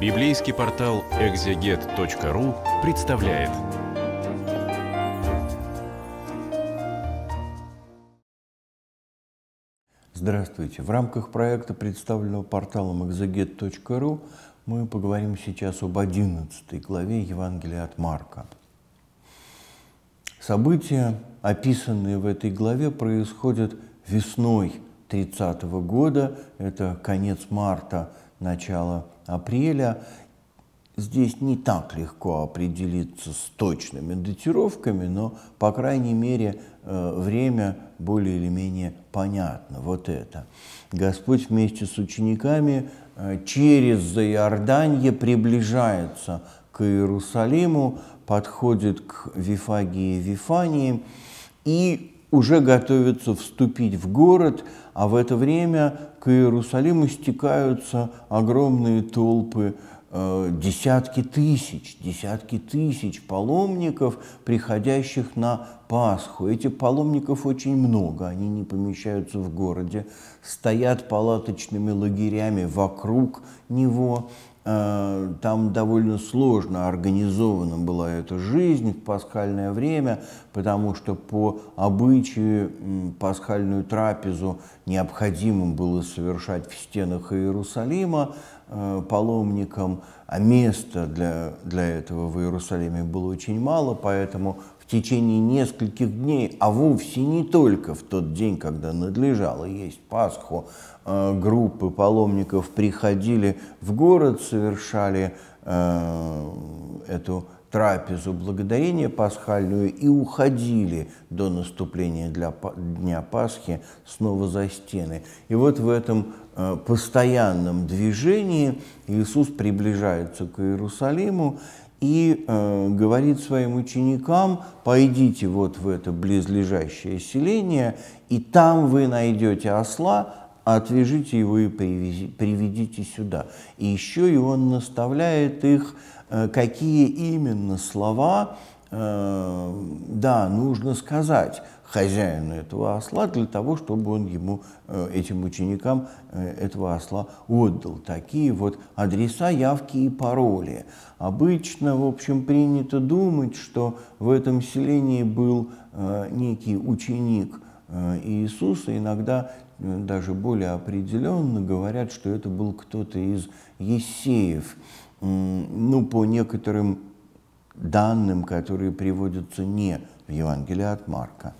Библейский портал экзегет.ру представляет. Здравствуйте! В рамках проекта, представленного порталом экзегет.ру, мы поговорим сейчас об 11 главе Евангелия от Марка. События, описанные в этой главе, происходят весной 30 -го года, это конец марта начала апреля. Здесь не так легко определиться с точными датировками, но, по крайней мере, э, время более или менее понятно. Вот это. Господь вместе с учениками э, через Заиорданье приближается к Иерусалиму, подходит к Вифагии и Вифании и уже готовится вступить в город – а в это время к Иерусалиму стекаются огромные толпы э, десятки тысяч, десятки тысяч паломников, приходящих на Пасху. Эти паломников очень много, они не помещаются в городе, стоят палаточными лагерями вокруг него, а, там довольно сложно организована была эта жизнь в пасхальное время, потому что по обычаю пасхальную трапезу необходимо было совершать в стенах Иерусалима э, паломникам, а места для, для этого в Иерусалиме было очень мало, поэтому в течение нескольких дней, а вовсе не только в тот день, когда надлежало есть Пасху, э, группы паломников приходили в город, совершали э, эту трапезу благодарения пасхальную и уходили до наступления для, Дня Пасхи снова за стены. И вот в этом э, постоянном движении Иисус приближается к Иерусалиму и э, говорит своим ученикам, пойдите вот в это близлежащее селение, и там вы найдете осла, отвяжите его и привези, приведите сюда. И еще и он наставляет их, э, какие именно слова э, да, нужно сказать – хозяину этого осла для того, чтобы он ему, э, этим ученикам э, этого осла отдал. Такие вот адреса, явки и пароли. Обычно, в общем, принято думать, что в этом селении был э, некий ученик Иисуса, иногда даже более определенно говорят, что это был кто-то из Есеев. Ну, по некоторым данным, которые приводятся не в Евангелии от Марка.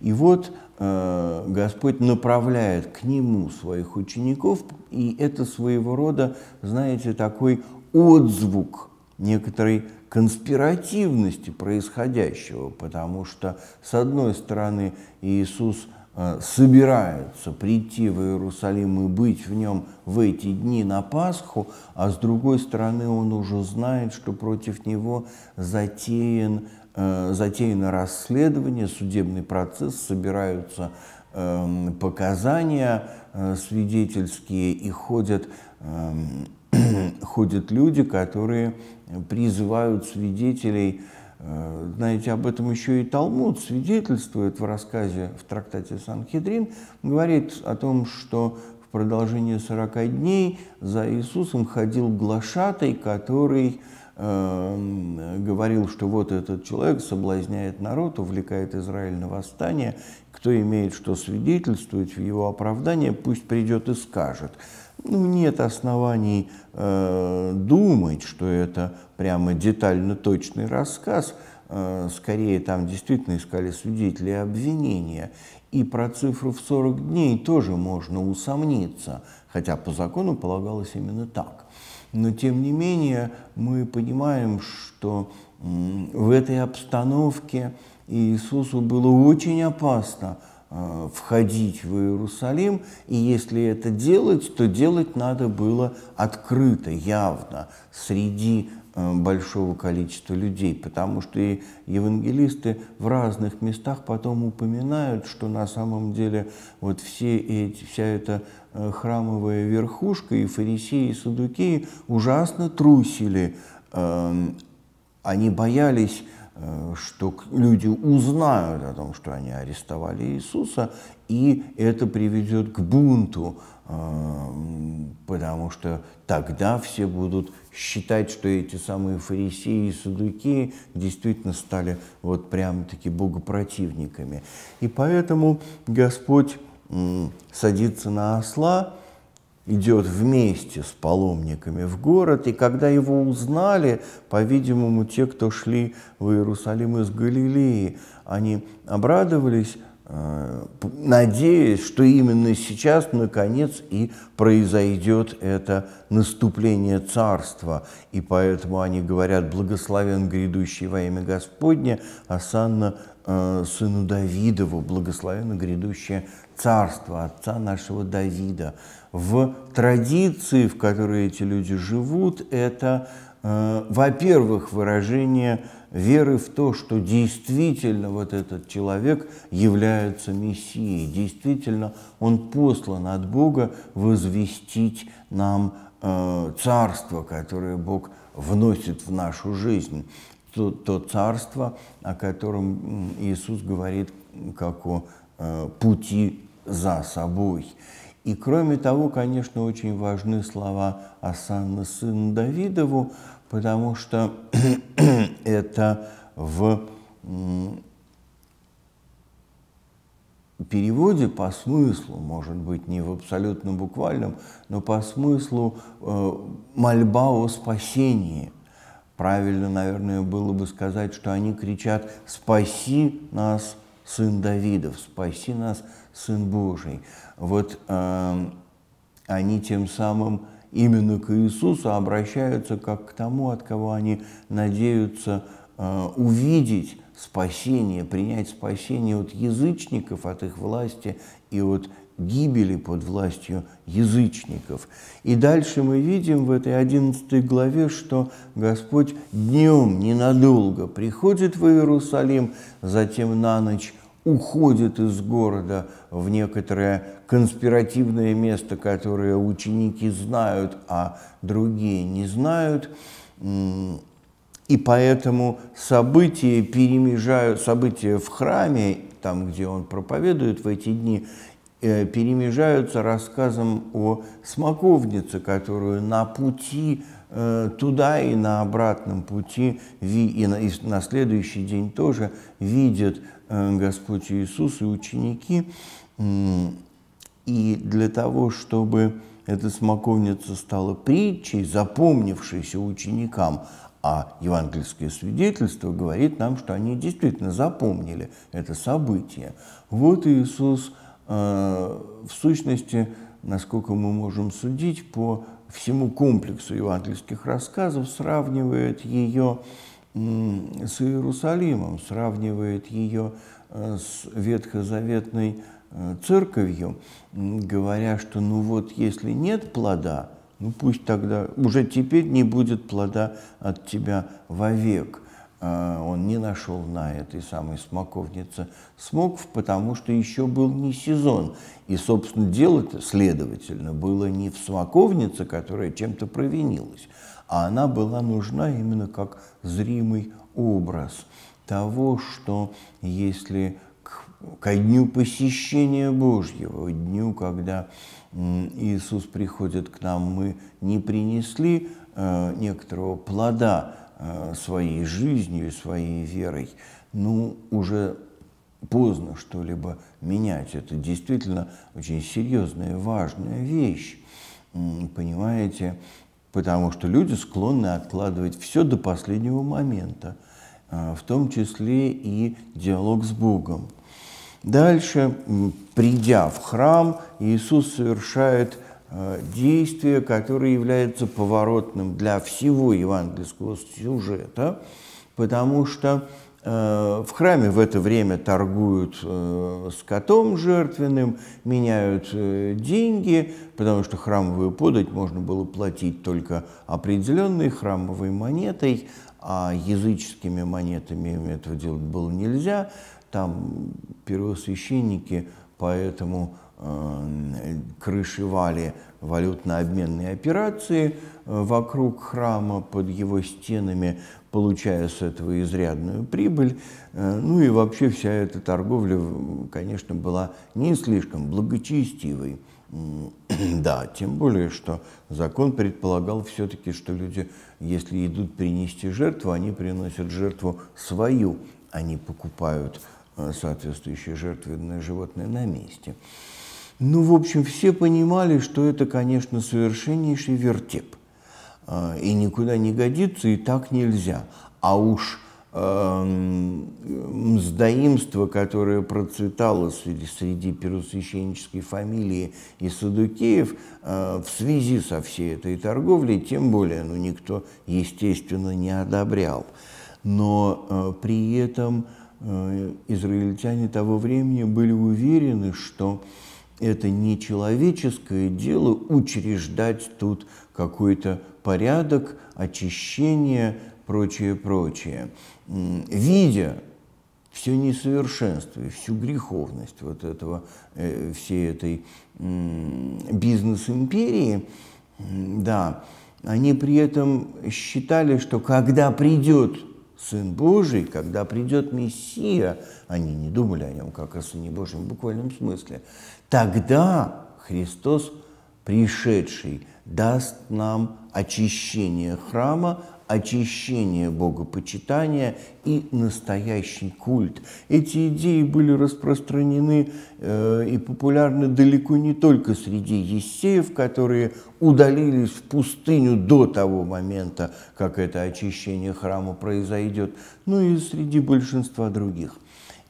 И вот э, Господь направляет к Нему своих учеников, и это своего рода, знаете, такой отзвук некоторой конспиративности происходящего, потому что, с одной стороны, Иисус э, собирается прийти в Иерусалим и быть в нем в эти дни на Пасху, а с другой стороны он уже знает, что против него затеян Э, затеяно расследование, судебный процесс, собираются эм, показания э, свидетельские и ходят, эм, ходят люди, которые призывают свидетелей э, знаете, об этом еще и Талмуд свидетельствует в рассказе в трактате Санхедрин, говорит о том, что в продолжение 40 дней за Иисусом ходил глашатай, который Эм, говорил, что вот этот человек соблазняет народ, увлекает Израиль на восстание, кто имеет что свидетельствовать в его оправдание, пусть придет и скажет. Ну, нет оснований э, думать, что это прямо детально точный рассказ, э, скорее там действительно искали свидетелей обвинения. И про цифру в 40 дней тоже можно усомниться, хотя по закону полагалось именно так. Но тем не менее мы понимаем, что в этой обстановке Иисусу было очень опасно а, входить в Иерусалим, и если это делать, то делать надо было открыто, явно, среди а, большого количества людей, потому что и евангелисты в разных местах потом упоминают, что на самом деле вот все эти, вся эта Э, храмовая верхушка, и фарисеи, и садукеи ужасно трусили. Эм, они боялись, э, что люди узнают о том, что они арестовали Иисуса, и это приведет к бунту, эм, потому что тогда все будут считать, что эти самые фарисеи и садуки действительно стали вот прямо-таки богопротивниками. И поэтому Господь садится на осла, идет вместе с паломниками в город, и когда его узнали, по-видимому, те, кто шли в Иерусалим из Галилеи, они обрадовались, Э, надеясь, что именно сейчас, наконец, и произойдет это наступление царства. И поэтому они говорят «Благословен грядущий во имя Господня, Асанна э, сыну Давидову, благословен грядущее царство отца нашего Давида». В традиции, в которой эти люди живут, это Э, во-первых, выражение веры в то, что действительно вот этот человек является Мессией, действительно он послан от Бога возвестить нам э, царство, которое Бог вносит в нашу жизнь, то, то царство, о котором Иисус говорит как о э, пути за собой. И кроме того, конечно, очень важны слова Асана сына Давидову, потому что это в переводе по смыслу, может быть, не в абсолютно буквальном, но по смыслу э, мольба о спасении. Правильно, наверное, было бы сказать, что они кричат «Спаси нас, сын Давидов! Спаси нас, сын Божий!» Вот э, они тем самым именно к Иисусу обращаются как к тому, от кого они надеются э, увидеть спасение, принять спасение от язычников, от их власти и от гибели под властью язычников. И дальше мы видим в этой 11 главе, что Господь днем ненадолго приходит в Иерусалим, затем на ночь уходит из города в некоторое конспиративное место, которое ученики знают, а другие не знают. И поэтому события перемежают, события в храме, там, где он проповедует в эти дни, э, перемежаются рассказом о смоковнице, которую на пути э, туда и на обратном пути, и на следующий день тоже видят Э, Господь Иисус и ученики. И для того, чтобы эта смоковница стала притчей, запомнившейся ученикам, а евангельское свидетельство говорит нам, что они действительно запомнили это событие. Вот Иисус э, в сущности, насколько мы можем судить по всему комплексу евангельских рассказов, сравнивает ее с с Иерусалимом, сравнивает ее э, с ветхозаветной э, церковью, говоря, что ну вот если нет плода, ну пусть тогда уже теперь не будет плода от тебя вовек. А, он не нашел на этой самой смоковнице смоков, потому что еще был не сезон. И, собственно, дело-то, следовательно, было не в смоковнице, которая чем-то провинилась, а она была нужна именно как зримый образ того, что если ко дню посещения Божьего, дню, когда Иисус приходит к нам, мы не принесли э, некоторого плода э, своей жизнью, своей верой, ну, уже поздно что-либо менять. Это действительно очень серьезная важная вещь. Понимаете, потому что люди склонны откладывать все до последнего момента, а, в том числе и диалог с Богом. Дальше, придя в храм, Иисус совершает а, действие, которое является поворотным для всего евангельского сюжета, потому что Э, в храме в это время торгуют э, с котом жертвенным, меняют э, деньги, потому что храмовую подать можно было платить только определенной храмовой монетой, а языческими монетами этого делать было нельзя. Там первосвященники поэтому Э, крышевали валютно-обменные операции э, вокруг храма, под его стенами, получая с этого изрядную прибыль. Э, ну и вообще вся эта торговля, конечно, была не слишком благочестивой. Да, тем более, что закон предполагал все-таки, что люди, если идут принести жертву, они приносят жертву свою, они а покупают жертву Э, соответствующие жертвенные животные на месте. Ну, в общем, все понимали, что это, конечно, совершеннейший вертеп. Э, и никуда не годится, и так нельзя. А уж эм, мздоимство, которое процветало среди, среди первосвященнической фамилии и садукеев э, в связи со всей этой торговлей, тем более ну, никто, естественно, не одобрял. Но при этом Э, израильтяне того времени были уверены, что это не человеческое дело учреждать тут какой-то порядок, очищение, прочее, прочее. Видя все несовершенство и всю греховность вот этого, э, всей этой бизнес-империи, да, они при этом считали, что когда придет Сын Божий, когда придет Мессия, они не думали о нем как о Сыне Божьем в буквальном смысле, тогда Христос, пришедший, даст нам очищение храма очищение богопочитания и настоящий культ. Эти идеи были распространены э, и популярны далеко не только среди ессеев, которые удалились в пустыню до того момента, как это очищение храма произойдет, но и среди большинства других.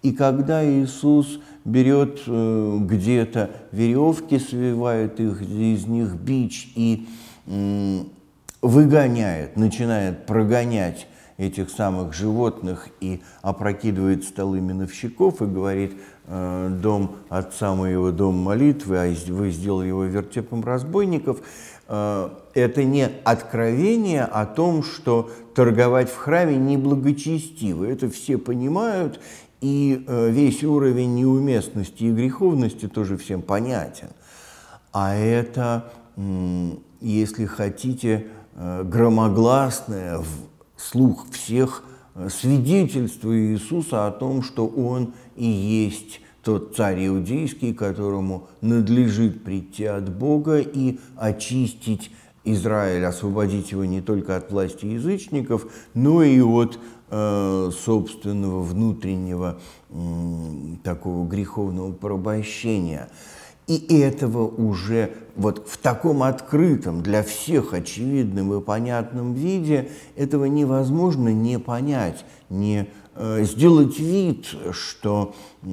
И когда Иисус берет э, где-то веревки, свивает их из них бич и выгоняет, начинает прогонять этих самых животных и опрокидывает столы миновщиков и говорит, «Э, дом отца моего, дом молитвы, а вы сделали его вертепом разбойников, э, это не откровение о том, что торговать в храме неблагочестиво. Это все понимают, и э, весь уровень неуместности и греховности тоже всем понятен. А это, если хотите, Э, громогласное в слух всех э, свидетельство Иисуса о том, что Он и есть тот царь иудейский, которому надлежит прийти от Бога и очистить Израиль, освободить его не только от власти язычников, но и от э, собственного внутреннего э, такого греховного порабощения. И этого уже вот в таком открытом, для всех очевидном и понятном виде, этого невозможно не понять, не э, сделать вид, что э,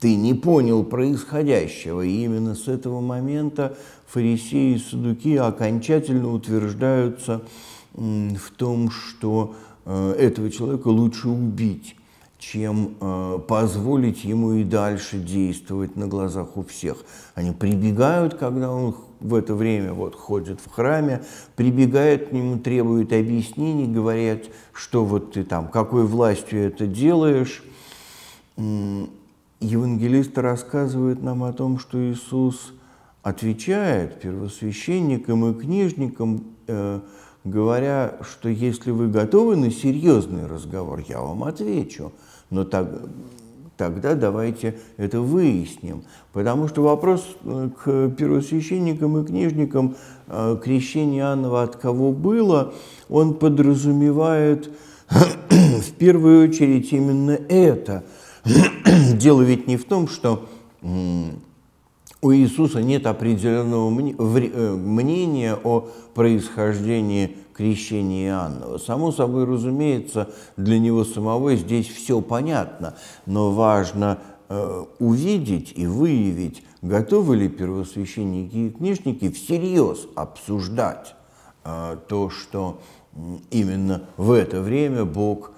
ты не понял происходящего. И именно с этого момента фарисеи и садуки окончательно утверждаются э, в том, что э, этого человека лучше убить чем э, позволить ему и дальше действовать на глазах у всех. Они прибегают, когда он в это время вот ходит в храме, прибегают к нему, требуют объяснений, говорят, что вот ты там, какой властью это делаешь. Евангелист рассказывает нам о том, что Иисус отвечает первосвященникам и книжникам, э, говоря, что если вы готовы на серьезный разговор, я вам отвечу, но так, тогда давайте это выясним. Потому что вопрос э, к первосвященникам и книжникам э, крещения Иоаннова от кого было, он подразумевает в первую очередь именно это. Дело ведь не в том, что у Иисуса нет определенного э, мнения о происхождении крещения Иоаннова. Само собой разумеется, для него самого здесь все понятно, но важно э, увидеть и выявить, готовы ли первосвященники и книжники всерьез обсуждать э, то, что именно в это время Бог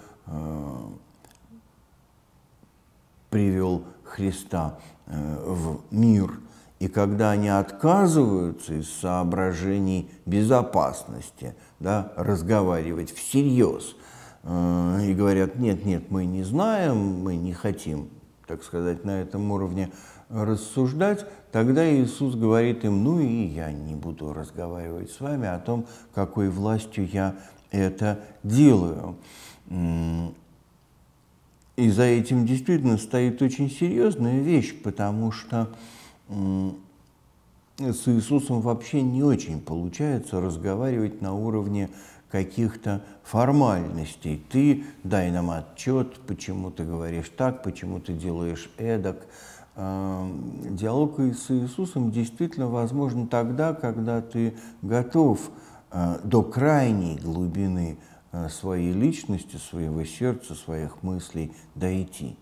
привел Христа в мир – и когда они отказываются из соображений безопасности да, разговаривать всерьез э, и говорят, нет, нет, мы не знаем, мы не хотим, так сказать, на этом уровне рассуждать, тогда Иисус говорит им, ну и я не буду разговаривать с вами о том, какой властью я это делаю. И за этим действительно стоит очень серьезная вещь, потому что с Иисусом вообще не очень получается разговаривать на уровне каких-то формальностей. Ты дай нам отчет, почему ты говоришь так, почему ты делаешь эдак. Эм, диалог с Иисусом действительно возможен тогда, когда ты готов э, до крайней глубины э, своей личности, своего сердца, своих мыслей дойти.